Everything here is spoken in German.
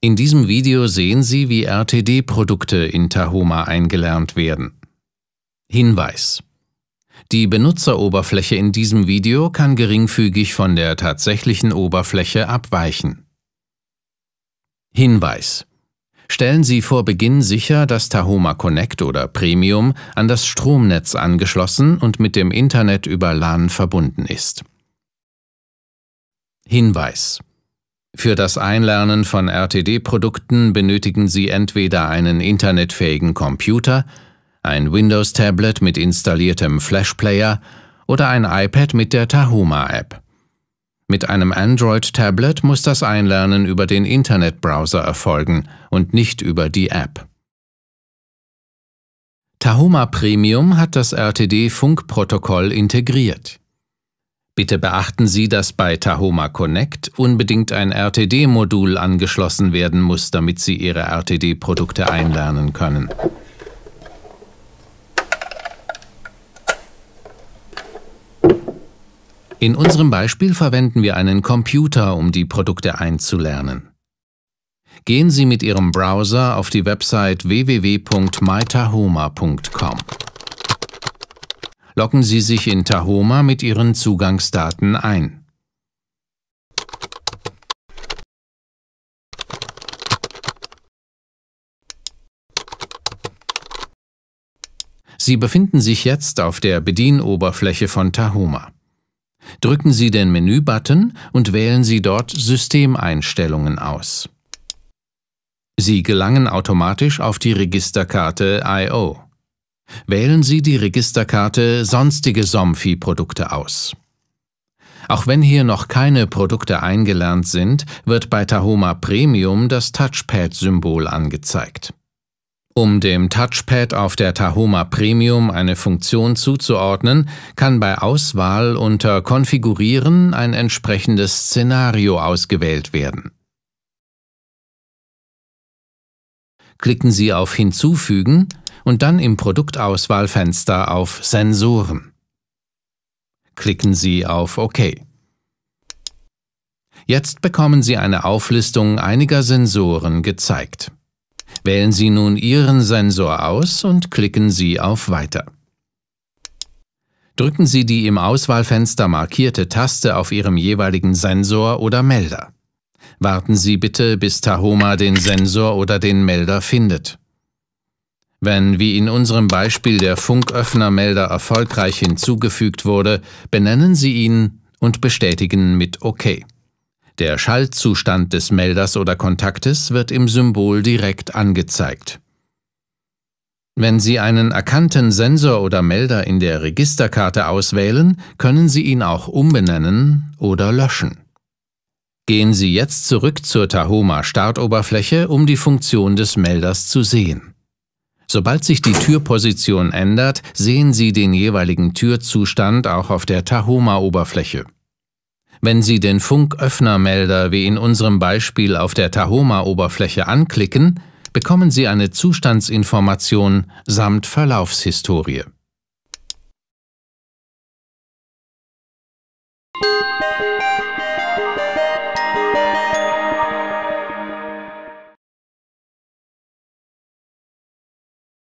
In diesem Video sehen Sie, wie RTD-Produkte in Tahoma eingelernt werden. Hinweis Die Benutzeroberfläche in diesem Video kann geringfügig von der tatsächlichen Oberfläche abweichen. Hinweis stellen Sie vor Beginn sicher, dass Tahoma Connect oder Premium an das Stromnetz angeschlossen und mit dem Internet über LAN verbunden ist. Hinweis für das Einlernen von RTD-Produkten benötigen Sie entweder einen internetfähigen Computer, ein Windows-Tablet mit installiertem Flash-Player oder ein iPad mit der Tahoma-App. Mit einem Android-Tablet muss das Einlernen über den Internetbrowser erfolgen und nicht über die App. Tahoma Premium hat das RTD-Funkprotokoll integriert. Bitte beachten Sie, dass bei Tahoma Connect unbedingt ein RTD-Modul angeschlossen werden muss, damit Sie Ihre RTD-Produkte einlernen können. In unserem Beispiel verwenden wir einen Computer, um die Produkte einzulernen. Gehen Sie mit Ihrem Browser auf die Website www.mytahoma.com. Loggen Sie sich in Tahoma mit Ihren Zugangsdaten ein. Sie befinden sich jetzt auf der Bedienoberfläche von Tahoma. Drücken Sie den Menübutton und wählen Sie dort Systemeinstellungen aus. Sie gelangen automatisch auf die Registerkarte I.O. Wählen Sie die Registerkarte Sonstige somfi produkte aus. Auch wenn hier noch keine Produkte eingelernt sind, wird bei Tahoma Premium das Touchpad-Symbol angezeigt. Um dem Touchpad auf der Tahoma Premium eine Funktion zuzuordnen, kann bei Auswahl unter Konfigurieren ein entsprechendes Szenario ausgewählt werden. Klicken Sie auf Hinzufügen und dann im Produktauswahlfenster auf Sensoren. Klicken Sie auf OK. Jetzt bekommen Sie eine Auflistung einiger Sensoren gezeigt. Wählen Sie nun Ihren Sensor aus und klicken Sie auf Weiter. Drücken Sie die im Auswahlfenster markierte Taste auf Ihrem jeweiligen Sensor oder Melder. Warten Sie bitte, bis Tahoma den Sensor oder den Melder findet. Wenn wie in unserem Beispiel der Funköffnermelder erfolgreich hinzugefügt wurde, benennen Sie ihn und bestätigen mit OK. Der Schaltzustand des Melders oder Kontaktes wird im Symbol direkt angezeigt. Wenn Sie einen erkannten Sensor oder Melder in der Registerkarte auswählen, können Sie ihn auch umbenennen oder löschen. Gehen Sie jetzt zurück zur Tahoma-Startoberfläche, um die Funktion des Melders zu sehen. Sobald sich die Türposition ändert, sehen Sie den jeweiligen Türzustand auch auf der Tahoma-Oberfläche. Wenn Sie den Funköffnermelder wie in unserem Beispiel auf der Tahoma-Oberfläche anklicken, bekommen Sie eine Zustandsinformation samt Verlaufshistorie.